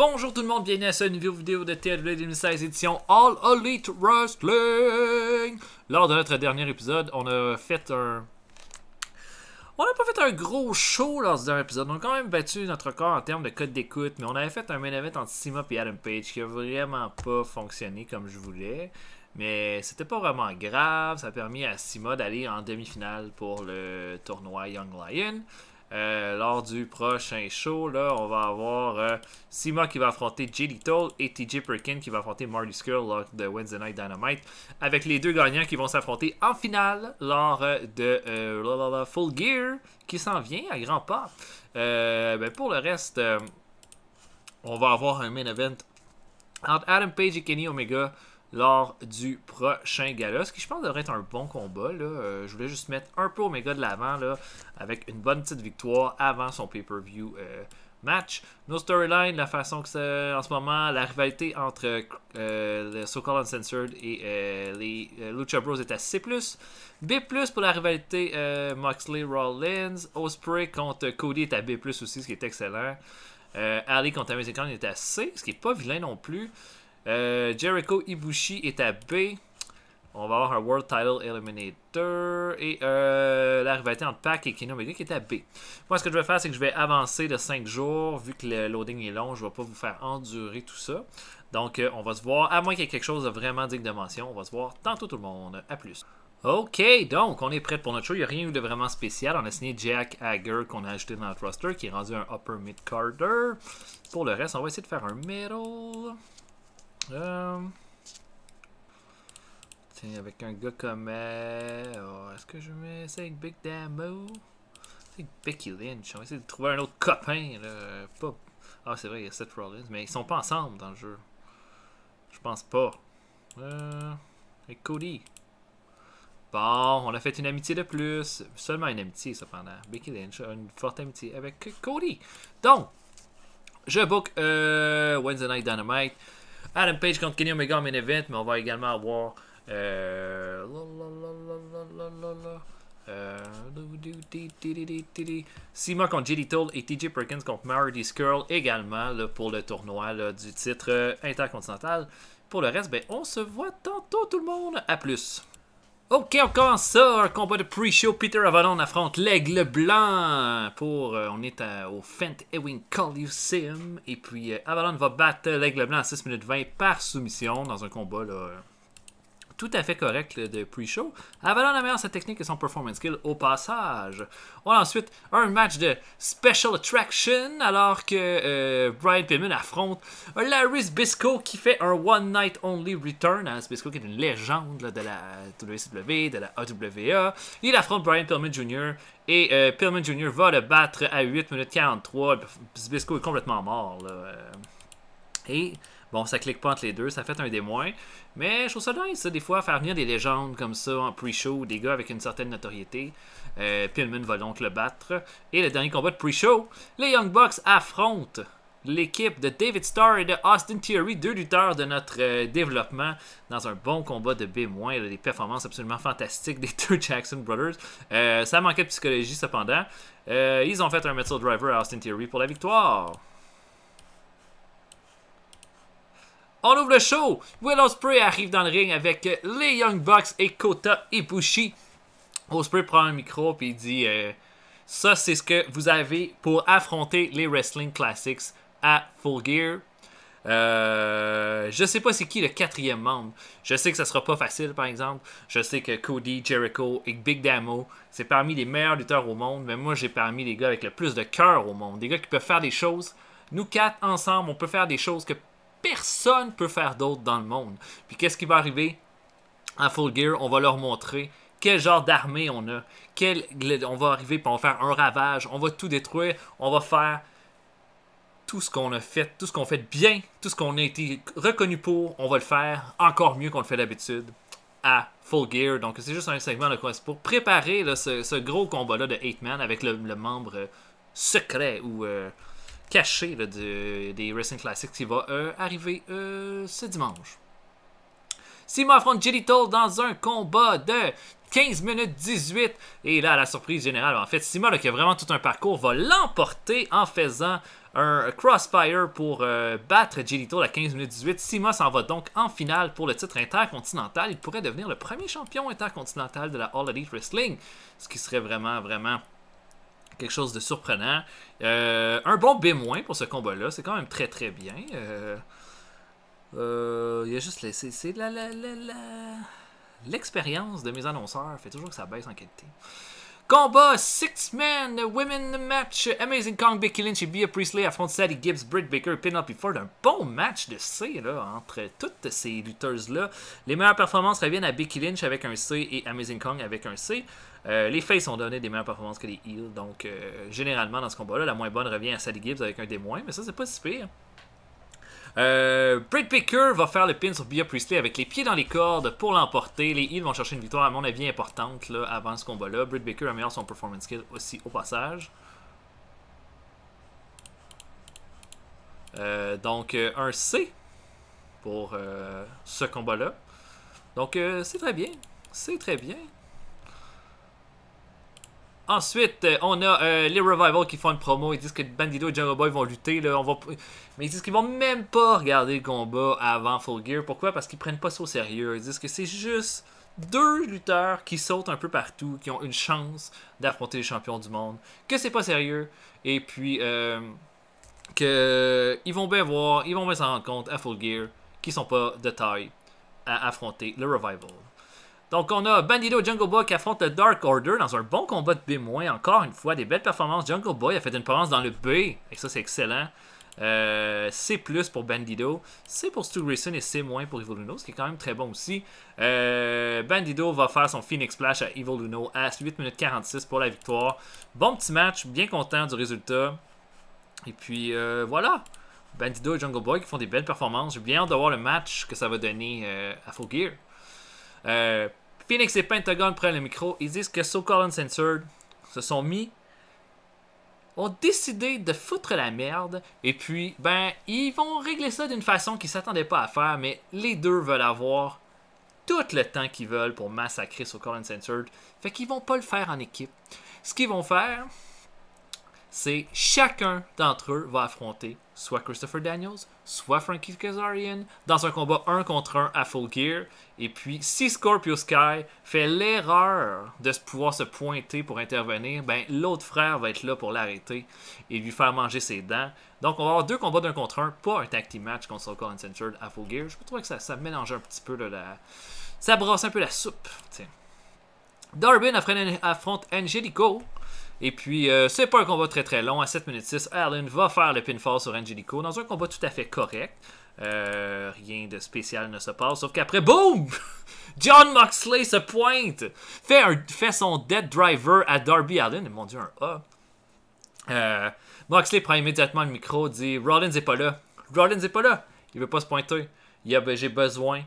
Bonjour tout le monde, bienvenue à cette nouvelle vidéo de TLW 2016 édition All Elite Wrestling. Lors de notre dernier épisode, on a fait un... On n'a pas fait un gros show lors d'un épisode. On a quand même battu notre corps en termes de code d'écoute, mais on avait fait un main event entre Sima et Adam Page qui a vraiment pas fonctionné comme je voulais. Mais c'était pas vraiment grave. Ça a permis à Sima d'aller en demi-finale pour le tournoi Young Lion. Euh, lors du prochain show, là, on va avoir euh, Sima qui va affronter J.D. Toll et TJ Perkin qui va affronter Marty Skrull lors de Wednesday Night Dynamite, avec les deux gagnants qui vont s'affronter en finale lors euh, de Full Gear qui s'en vient à grands pas. Ben, pour le reste, on va avoir un main event entre Adam Page et Kenny Omega lors du prochain gala. Ce qui, je pense, devrait être un bon combat. Euh, je voulais juste mettre un peu Omega de l'avant avec une bonne petite victoire avant son pay-per-view euh, match. Nos storyline, la façon que c'est en ce moment, la rivalité entre euh, le so Uncensored et les Lucha Bros est à C+. B+, pour la rivalité Moxley-Rollins. Osprey contre Cody est à B+, aussi, ce qui est excellent. Ali contre Amazing est à C, ce qui n'est pas vilain non plus. Euh, Jericho Ibushi est à B. On va avoir un World Title Eliminator. Et euh, la rivalité entre pack et Kenny qui est à B. Moi, ce que je vais faire, c'est que je vais avancer de 5 jours. Vu que le loading est long, je ne vais pas vous faire endurer tout ça. Donc, euh, on va se voir. À moins qu'il y ait quelque chose de vraiment digne de mention, on va se voir tantôt tout le monde. À plus. OK, donc on est prêt pour notre show. Il n'y a rien de vraiment spécial. On a signé Jack Hager qu'on a ajouté dans notre roster qui est rendu un upper mid carter Pour le reste, on va essayer de faire un middle. Euh... Tiens, avec un gars comme... Euh, oh, est-ce que je mets essayer avec Big Damo? avec Becky Lynch. On va essayer de trouver un autre copain. Là. Ah, c'est vrai, il y a Seth Rollins. Mais ils sont pas ensemble dans le jeu. Je pense pas. Euh... Avec Cody. Bon, on a fait une amitié de plus. Seulement une amitié, cependant. Becky Lynch a une forte amitié avec Cody. Donc, je book euh, Wednesday Night Dynamite. Adam Page contre Kenny Omega en main event, mais on va également avoir. Sima contre J.D. Toll et TJ Perkins contre Marty Skrull également pour le tournoi du titre euh, intercontinental. Pour le reste, ben, on se voit tantôt tout le monde. À plus. Ok, on commence ça, un combat de pre-show. Peter Avalon affronte l'aigle blanc pour... Euh, on est au Fent Ewing Coliseum. Et puis euh, Avalon va battre l'aigle blanc à 6 minutes 20 par soumission dans un combat là, tout à fait correct de pre-show, avalant la meilleure sa technique et son performance skill au passage. On a ensuite un match de Special Attraction alors que euh, Brian Pillman affronte Larry Bisco qui fait un One Night Only Return. qui est une légende de la WCW, de la AWA. Il affronte Brian Pillman Jr. Et euh, Pillman Jr. va le battre à 8 minutes 43. Bisco est complètement mort. Là, euh. et Bon, ça clique pas entre les deux, ça fait un des moins. Mais je trouve ça nice, ça, des fois, faire venir des légendes comme ça en pre-show, des gars avec une certaine notoriété. Euh, Pillman va donc le battre. Et le dernier combat de pre-show, les Young Bucks affrontent l'équipe de David Starr et de Austin Theory, deux lutteurs de notre euh, développement, dans un bon combat de B-, des performances absolument fantastiques des deux Jackson Brothers. Euh, ça manquait de psychologie cependant. Euh, ils ont fait un Metal Driver à Austin Theory pour la victoire. On ouvre le show. Will Ospreay arrive dans le ring avec euh, les Young Bucks et Kota Ibushi. Ospreay prend un micro et il dit euh, Ça, c'est ce que vous avez pour affronter les Wrestling Classics à Full Gear. Euh, je sais pas c'est qui le quatrième membre. Je sais que ça sera pas facile, par exemple. Je sais que Cody, Jericho et Big Damo, c'est parmi les meilleurs lutteurs au monde. Mais moi, j'ai parmi les gars avec le plus de cœur au monde. Des gars qui peuvent faire des choses. Nous quatre, ensemble, on peut faire des choses que personne peut faire d'autre dans le monde. Puis qu'est-ce qui va arriver à Full Gear On va leur montrer quel genre d'armée on a. Quel, on va arriver pour on faire un ravage. On va tout détruire. On va faire tout ce qu'on a fait, tout ce qu'on fait bien, tout ce qu'on a été reconnu pour, on va le faire encore mieux qu'on le fait d'habitude à Full Gear. Donc c'est juste un segment de quoi pour préparer ce, gros combat-là de Eight Man avec le, membre euh, secret ou euh, caché des Wrestling Classics qui va euh, arriver euh, ce dimanche. Sima affronte Toll dans un combat de 15 minutes 18. Et là, à la surprise générale, en fait, Sima, qui a vraiment tout un parcours, va l'emporter en faisant un crossfire pour euh, battre Toll à 15 minutes 18. Sima s'en va donc en finale pour le titre intercontinental. Il pourrait devenir le premier champion intercontinental de la All Elite Wrestling, ce qui serait vraiment, vraiment quelque chose de surprenant. Euh, un bon B- pour ce combat-là, c'est quand même très très bien. Euh, euh, il y a juste la, la, la, l'expérience de mes annonceurs fait toujours que ça baisse en qualité. Combat Six Men Women Match Amazing Kong, Becky Lynch et Bia Priestley affrontent Sadie Gibbs, Britt Baker, Penelope Ford. Un bon match de C là, entre toutes ces lutteuses-là. Les meilleures performances reviennent à Becky Lynch avec un C et Amazing Kong avec un C. Euh, les Faces ont donné des meilleures performances que les Heels. Donc, euh, généralement, dans ce combat-là, la moins bonne revient à Sally Gibbs avec un des moins. Mais ça, c'est pas si pire. Euh, Baker va faire le pin sur Bia Priestley avec les pieds dans les cordes pour l'emporter. Les Heels vont chercher une victoire, à mon avis, importante là, avant ce combat-là. Britt Baker améliore son performance skill aussi au passage. Euh, donc, un C pour ce combat-là. Donc, c'est très bien. C'est très bien. Ensuite, euh, on a euh, les Revival qui font une promo. Ils disent que Bandido et Jungle Boy vont lutter. Mais ils disent qu'ils vont même pas regarder le combat avant Full Gear. Pourquoi Parce qu'ils prennent pas ça au sérieux. Ils disent que c'est juste deux lutteurs qui sautent un peu partout, qui ont une chance d'affronter les champions du monde. Que c'est pas sérieux. Et puis, qu'ils euh, que vont bien voir, ils vont bien s'en rendre compte à Full Gear qu'ils sont pas de taille à affronter le Revival. Donc on a Bandido Jungle Boy qui affronte le Dark Order dans un bon combat de B-. Encore une fois, des belles performances. Jungle Boy a fait une performance dans le B, et ça c'est excellent. Euh, C pour Bandido, C pour Stu Grayson et C moins pour Evil Uno, ce qui est quand même très bon aussi. Euh, Bandido va faire son Phoenix Splash à Evil Uno à 8 minutes 46 pour la victoire. Bon petit match, bien content du résultat. Et puis euh, voilà, Bandido et Jungle Boy qui font des belles performances. J'ai bien hâte de voir le match que ça va donner à Full Gear. Phoenix et Pentagon prennent le micro. Ils disent que so Uncensored se sont mis ont décidé de foutre la merde et puis ben ils vont régler ça d'une façon qu'ils ne s'attendaient pas à faire mais les deux veulent avoir tout le temps qu'ils veulent pour massacrer So-Called Uncensored. Fait qu'ils vont pas le faire en équipe. Ce qu'ils vont faire, c'est chacun d'entre eux va affronter soit Christopher Daniels, soit Frankie Kazarian dans un combat 1 contre 1 à Full Gear. Et puis, si Scorpio Sky fait l'erreur de pouvoir se pointer pour intervenir, ben l'autre frère va être là pour l'arrêter et lui faire manger ses dents. Donc, on va avoir deux combats d'un contre un, pas un tag team match contre Soul Uncensored à Full Gear. Je trouve que ça, mélange un petit peu de la... Ça brosse un peu la soupe, t'sais. affronte Angelico et puis, euh, c'est pas un combat très très long. À 7 minutes 6, Allen va faire le pinfall sur Angelico dans un combat tout à fait correct. Euh, rien de spécial ne se passe, sauf qu'après, boum! John Moxley se pointe, fait, fait son dead driver à Darby Allen. Mon dieu, un A. Euh, Moxley prend immédiatement le micro, dit Rollins n'est pas là. Rollins n'est pas là. Il veut pas se pointer. Il j'ai besoin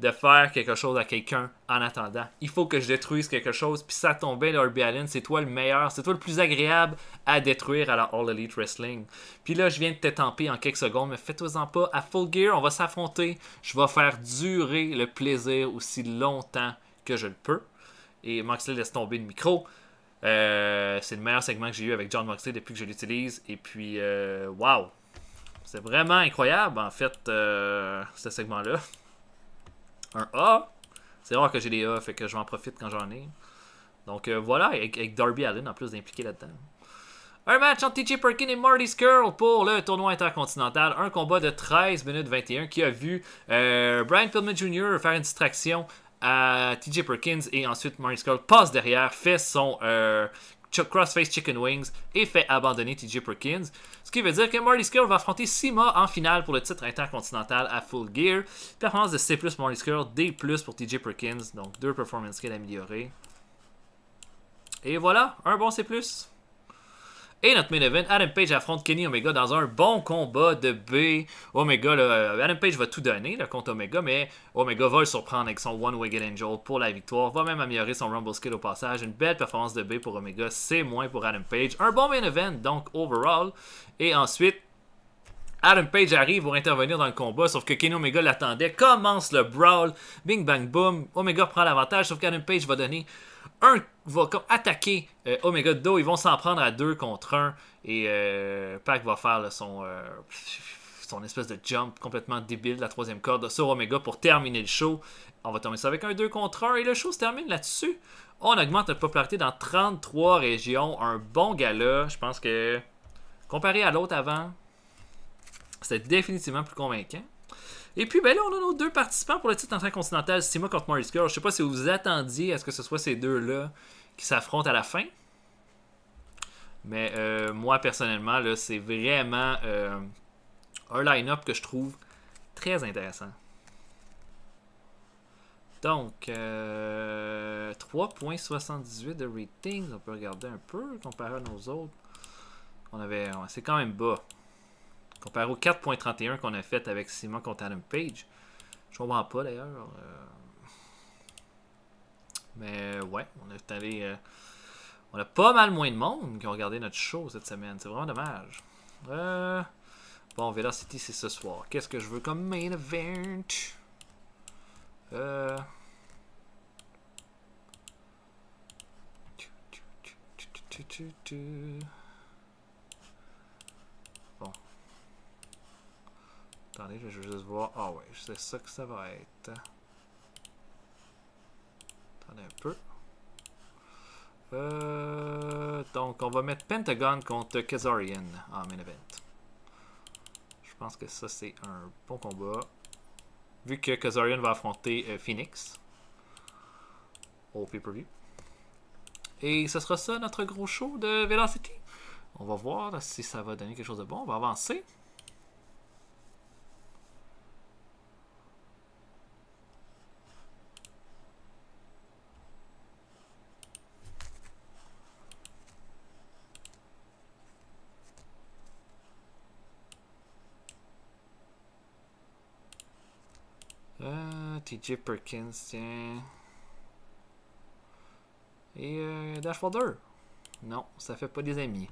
de faire quelque chose à quelqu'un en attendant. Il faut que je détruise quelque chose, puis ça tombe bien, Darby Allen, c'est toi le meilleur, c'est toi le plus agréable à détruire à la All Elite Wrestling. Puis là, je viens de t'étamper en quelques secondes, mais fais-toi-en pas, à Full Gear, on va s'affronter, je vais faire durer le plaisir aussi longtemps que je le peux. Et Moxley laisse tomber le micro. Euh, c'est le meilleur segment que j'ai eu avec John Moxley depuis que je l'utilise, et puis, waouh! Wow. C'est vraiment incroyable, en fait, euh, ce segment-là un A. C'est rare que j'ai des A, fait que je m'en profite quand j'en ai. Donc euh, voilà, avec, Darby Allen en plus d'impliquer là-dedans. Un match entre TJ Perkins et Marty Skrull pour le tournoi intercontinental. Un combat de 13 minutes 21 qui a vu euh, Brian Pillman Jr. faire une distraction à TJ Perkins et ensuite Marty Skrull passe derrière, fait son euh, Chuck Cross Chicken Wings et fait abandonner TJ Perkins. Ce qui veut dire que Marty Skrull va affronter Sima en finale pour le titre intercontinental à Full Gear. Performance de C+, Marty Skrull, D+, pour TJ Perkins. Donc deux performances a améliorées. Et voilà, un bon C+. Et notre main event, Adam Page affronte Kenny Omega dans un bon combat de B. Omega, euh, Adam Page va tout donner Le contre Omega, mais Omega va le surprendre avec son One Wicked Angel pour la victoire. Va même améliorer son Rumble Skill au passage. Une belle performance de B pour Omega, c'est moins pour Adam Page. Un bon main event, donc overall. Et ensuite, Adam Page arrive pour intervenir dans le combat, sauf que Kenny Omega l'attendait. Commence le brawl. Bing bang boom. Omega prend l'avantage, sauf qu'Adam Page va donner un va attaquer euh, Omega de Do, ils vont s'en prendre à deux contre un et euh, Pac va faire euh, son espèce de jump complètement débile la troisième corde sur Omega pour terminer le show. On va terminer ça avec un 2 contre 1 et le show se termine là-dessus. On augmente notre popularité dans 33 régions, un bon gala, je pense que comparé à l'autre avant, c'est définitivement plus convaincant. Et puis, ben là, on a nos deux participants pour le titre intercontinental, Sima contre Maurice Girl. Je sais pas si vous vous attendiez à ce que ce soit ces deux-là qui s'affrontent à la fin. Mais euh, moi, personnellement, là, c'est vraiment euh, un line-up que je trouve très intéressant. Donc, 3.78 euh, de ratings, on peut regarder un peu, comparé à nos autres. On avait, c'est quand même bas. Comparé au 4.31 qu'on a fait avec Simon contre Adam Page. Je comprends pas d'ailleurs. Euh. Mais ouais, on est allé. Euh, on a pas mal moins de monde qui ont regardé notre show cette semaine. C'est vraiment dommage. Euh, bon, Velocity, c'est ce soir. Qu'est-ce que je veux comme main event? Euh... Attendez, je vais juste voir. Ah ouais, c'est ça que ça va être. Attendez un peu. Euh, donc, on va mettre Pentagon contre Kazarian en main event. Je pense que ça, c'est un bon combat. Vu que Kazarian va affronter euh, Phoenix au pay-per-view. Et ce sera ça, notre gros show de Velocity. On va voir si ça va donner quelque chose de bon. On va avancer. Euh, TJ Perkins, tiens. Et euh, Dash Non, ça fait pas des amis.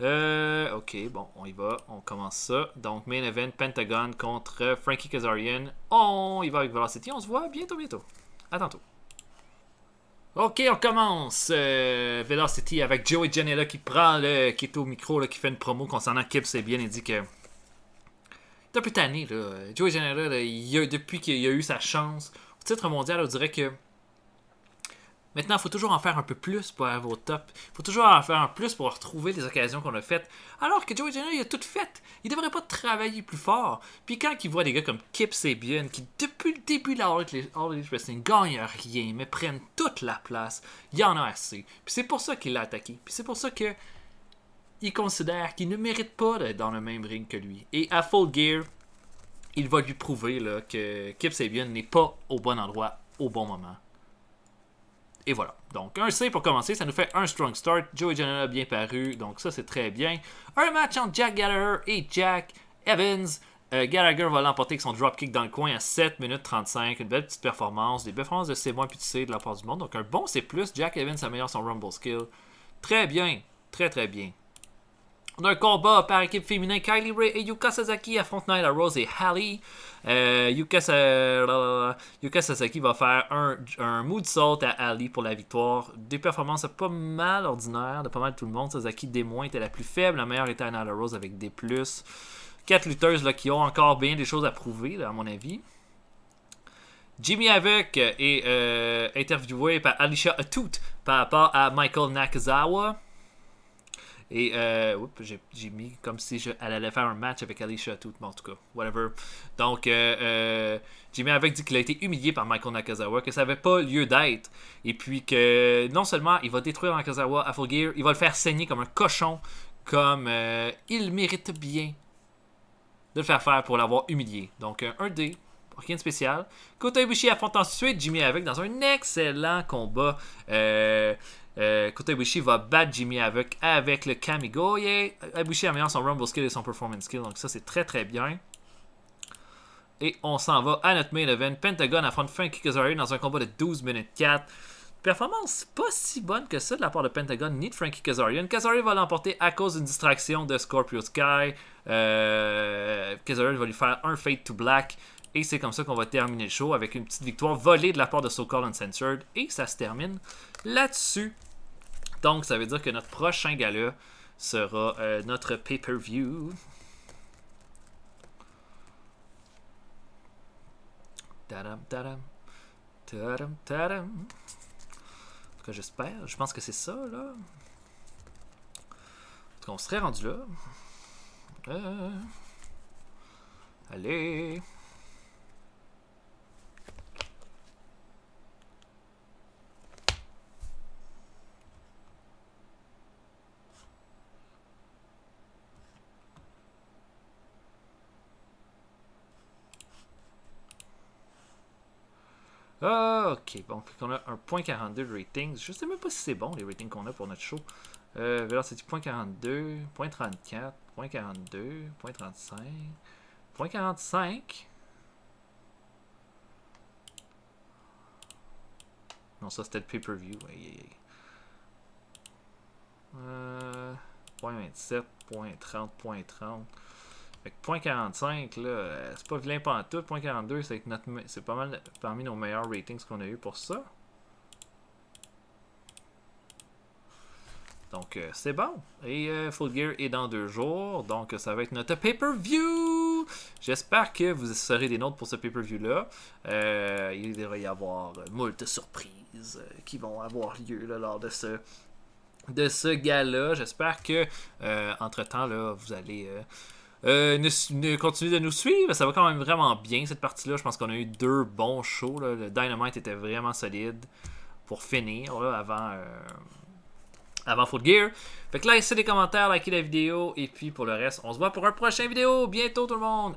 Euh, ok, bon, on y va. On commence ça. Donc, main event, Pentagon contre Frankie Kazarian. On y va avec Velocity. On se voit bientôt, bientôt. À tantôt. Ok, on commence. Velocity avec Joey Janela qui prend le, qui est au micro, qui fait une promo concernant Kip. C'est bien, il dit que un peu Joey General depuis qu'il a eu sa chance au titre mondial, on dirait que maintenant, il faut toujours en faire un peu plus pour avoir au top. Il faut toujours en faire un plus pour retrouver les occasions qu'on a faites. Alors que Joey Janela, il a tout fait. Il devrait pas travailler plus fort. Puis quand il voit des gars comme Kip Sabian, qui depuis le début de la All Elite Wrestling gagnent rien, mais prennent toute la place, il y en a assez. Puis c'est pour ça qu'il l'a attaqué. Puis c'est pour ça que il considère qu'il ne mérite pas d'être dans le même ring que lui. Et à Full Gear, il va lui prouver là, que Kip Sabian n'est pas au bon endroit au bon moment. Et voilà. Donc, un C pour commencer, ça nous fait un strong start. Joey Janela bien paru, donc ça c'est très bien. Un match entre Jack Gallagher et Jack Evans. Euh, Gallagher va l'emporter avec son dropkick dans le coin à 7 minutes 35. Une belle petite performance. Des belles performances de C- puis de C de la part du monde. Donc, un bon C. Jack Evans améliore son Rumble skill. Très bien. Très, très bien. On a un combat par équipe féminin. Kylie Ray et Yuka Sasaki affrontent Nyla Rose et Hallie. Euh, Yuka, Sasaki va faire un, un mood salt à Ali pour la victoire. Des performances pas mal ordinaires de pas mal tout le monde. Sasaki, des moins, était la plus faible. La meilleure était Nyla Rose avec des plus. Quatre lutteuses qui ont encore bien des choses à prouver, à mon avis. Jimmy avec est euh, interviewé par Alicia Atout par rapport à Michael Nakazawa. Et euh, j'ai mis comme si je, elle allait faire un match avec Alicia Tout, en tout cas, whatever. Donc, euh, euh Jimmy avec dit qu'il a été humilié par Michael Nakazawa, que ça n'avait pas lieu d'être. Et puis que non seulement il va détruire Nakazawa à Full Gear, il va le faire saigner comme un cochon, comme euh, il mérite bien de le faire faire pour l'avoir humilié. Donc, euh, un d rien de spécial. Kota Ibushi affronte ensuite Jimmy avec dans un excellent combat. Euh, euh, Kota Ibushi va battre Jimmy avec le Kamigo. Abushi améliore son Rumble Skill et son Performance Skill. Donc ça, c'est très très bien. Et on s'en va à notre main event. Pentagon affronte Frankie Kazarian dans un combat de 12 minutes 4. Performance pas si bonne que ça de la part de Pentagon ni de Frankie Kazarian. Kazarian va l'emporter à cause d'une distraction de Scorpio Sky. Euh, Kazarian va lui faire un Fade to Black. Et c'est comme ça qu'on va terminer le show avec une petite victoire volée de la part de So Uncensored. Et ça se termine là-dessus. Donc, ça veut dire que notre prochain gala sera euh, notre pay-per-view. Tadam, tadam. Tadam, tadam. En tout cas, j'espère. Je pense que c'est ça, là. En tout cas, on serait rendu là. Euh. Allez. Ok, bon, on a un point 42 de rating. Je sais même pas si c'est bon les ratings qu'on a pour notre show. Euh, c'est point 42, point 34, point 42, Non, ça c'était le pay-per-view. Euh, point 30, 30. 45, là, euh, c'est pas vilain pas tout. 42, c'est notre, c'est pas mal parmi nos meilleurs ratings qu'on a eu pour ça. Donc, euh, c'est bon. Et euh, Full Gear est dans deux jours. Donc, ça va être notre pay-per-view. J'espère que vous serez des nôtres pour ce pay-per-view-là. il devrait y avoir moult surprises qui vont avoir lieu lors de ce de ce gars-là. J'espère que, entre-temps, là, vous allez euh, Ne continuez de nous suivre, ça va quand même vraiment bien cette partie-là. Je pense qu'on a eu deux bons shows. Le Dynamite était vraiment solide pour finir avant, euh, avant Foot Gear. Fait que laissez des commentaires, likez la vidéo et puis pour le reste, on se voit pour un prochain vidéo. Bientôt tout le monde!